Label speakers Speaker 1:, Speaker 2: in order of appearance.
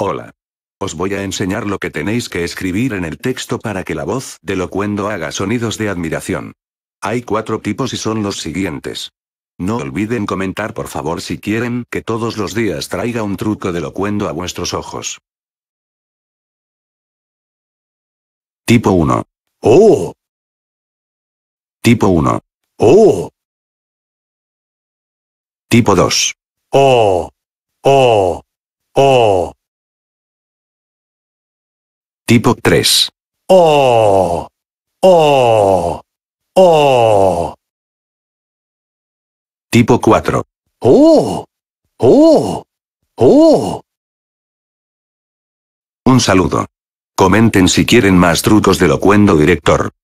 Speaker 1: Hola. Os voy a enseñar lo que tenéis que escribir en el texto para que la voz de locuendo haga sonidos de admiración. Hay cuatro tipos y son los siguientes. No olviden comentar por favor si quieren que todos los días traiga un truco de locuendo a vuestros ojos.
Speaker 2: Tipo 1. ¡Oh! Tipo 1. ¡Oh! Tipo 2. ¡Oh! ¡Oh! Tipo 3. ¡Oh! ¡Oh! ¡Oh! Tipo 4.
Speaker 3: ¡Oh! ¡Oh! ¡Oh!
Speaker 2: Un saludo. Comenten si quieren más trucos de Locuendo Director.